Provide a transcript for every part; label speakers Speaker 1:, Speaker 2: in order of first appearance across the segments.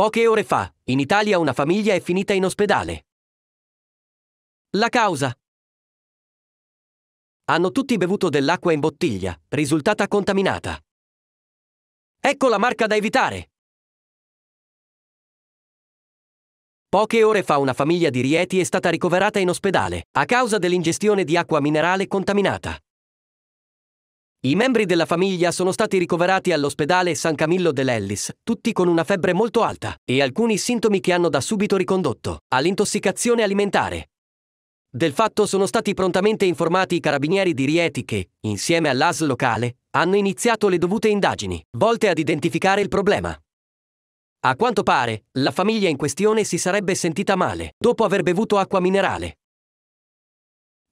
Speaker 1: Poche ore fa, in Italia una famiglia è finita in ospedale. La causa. Hanno tutti bevuto dell'acqua in bottiglia, risultata contaminata. Ecco la marca da
Speaker 2: evitare. Poche ore fa una famiglia di Rieti è stata ricoverata in ospedale a causa dell'ingestione di acqua minerale contaminata. I membri della famiglia sono stati ricoverati all'ospedale San Camillo dell'Ellis, tutti con una febbre molto alta e alcuni sintomi che hanno da subito ricondotto all'intossicazione alimentare. Del fatto sono stati prontamente informati i carabinieri di Rieti che, insieme all'AS locale, hanno iniziato le dovute indagini, volte ad identificare il problema. A quanto pare, la famiglia in questione si sarebbe sentita male dopo aver bevuto acqua minerale.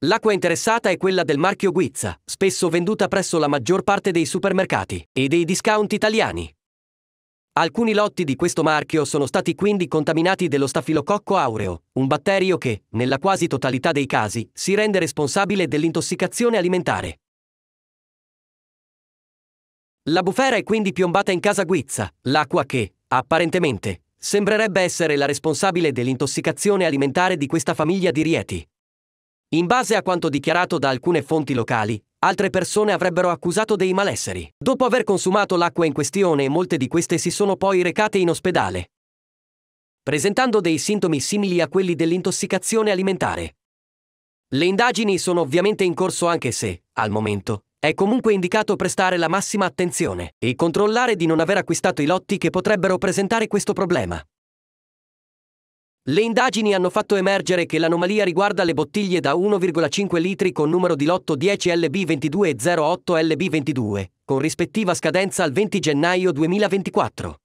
Speaker 2: L'acqua interessata è quella del marchio Guizza, spesso venduta presso la maggior parte dei supermercati e dei discount italiani. Alcuni lotti di questo marchio sono stati quindi contaminati dello stafilococco aureo, un batterio che, nella quasi totalità dei casi, si rende responsabile dell'intossicazione alimentare. La bufera è quindi piombata in casa Guizza, l'acqua che, apparentemente, sembrerebbe essere la responsabile dell'intossicazione alimentare di questa famiglia di Rieti. In base a quanto dichiarato da alcune fonti locali, altre persone avrebbero accusato dei malesseri. Dopo aver consumato l'acqua in questione, molte di queste si sono poi recate in ospedale, presentando dei sintomi simili a quelli dell'intossicazione alimentare. Le indagini sono ovviamente in corso anche se, al momento, è comunque indicato prestare la massima attenzione e controllare di non aver acquistato i lotti che potrebbero presentare questo problema. Le indagini hanno fatto emergere che l'anomalia riguarda le bottiglie da 1,5 litri con numero di lotto 10 LB22 e 08 LB22, con rispettiva scadenza al 20 gennaio 2024.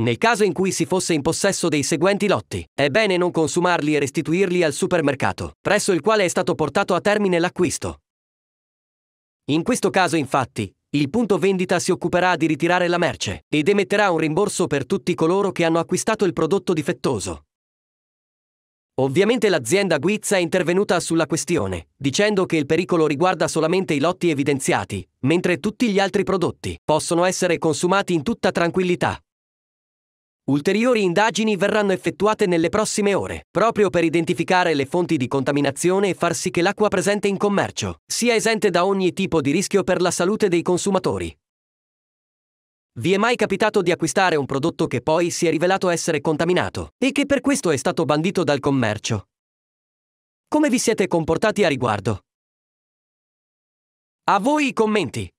Speaker 2: Nel caso in cui si fosse in possesso dei seguenti lotti, è bene non consumarli e restituirli al supermercato, presso il quale è stato portato a termine l'acquisto. In questo caso infatti, il punto vendita si occuperà di ritirare la merce ed emetterà un rimborso per tutti coloro che hanno acquistato il prodotto difettoso. Ovviamente l'azienda Guizza è intervenuta sulla questione, dicendo che il pericolo riguarda solamente i lotti evidenziati, mentre tutti gli altri prodotti possono essere consumati in tutta tranquillità. Ulteriori indagini verranno effettuate nelle prossime ore, proprio per identificare le fonti di contaminazione e far sì che l'acqua presente in commercio sia esente da ogni tipo di rischio per la salute dei consumatori. Vi è mai capitato di acquistare un prodotto che poi si è rivelato essere contaminato e che per questo è stato bandito dal commercio? Come vi siete comportati a riguardo?
Speaker 1: A voi i commenti!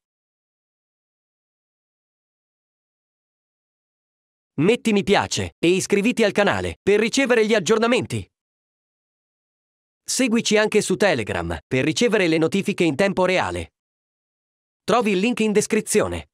Speaker 2: metti mi piace e iscriviti al canale per ricevere gli aggiornamenti. Seguici anche su Telegram per ricevere le notifiche in tempo
Speaker 1: reale. Trovi il link in descrizione.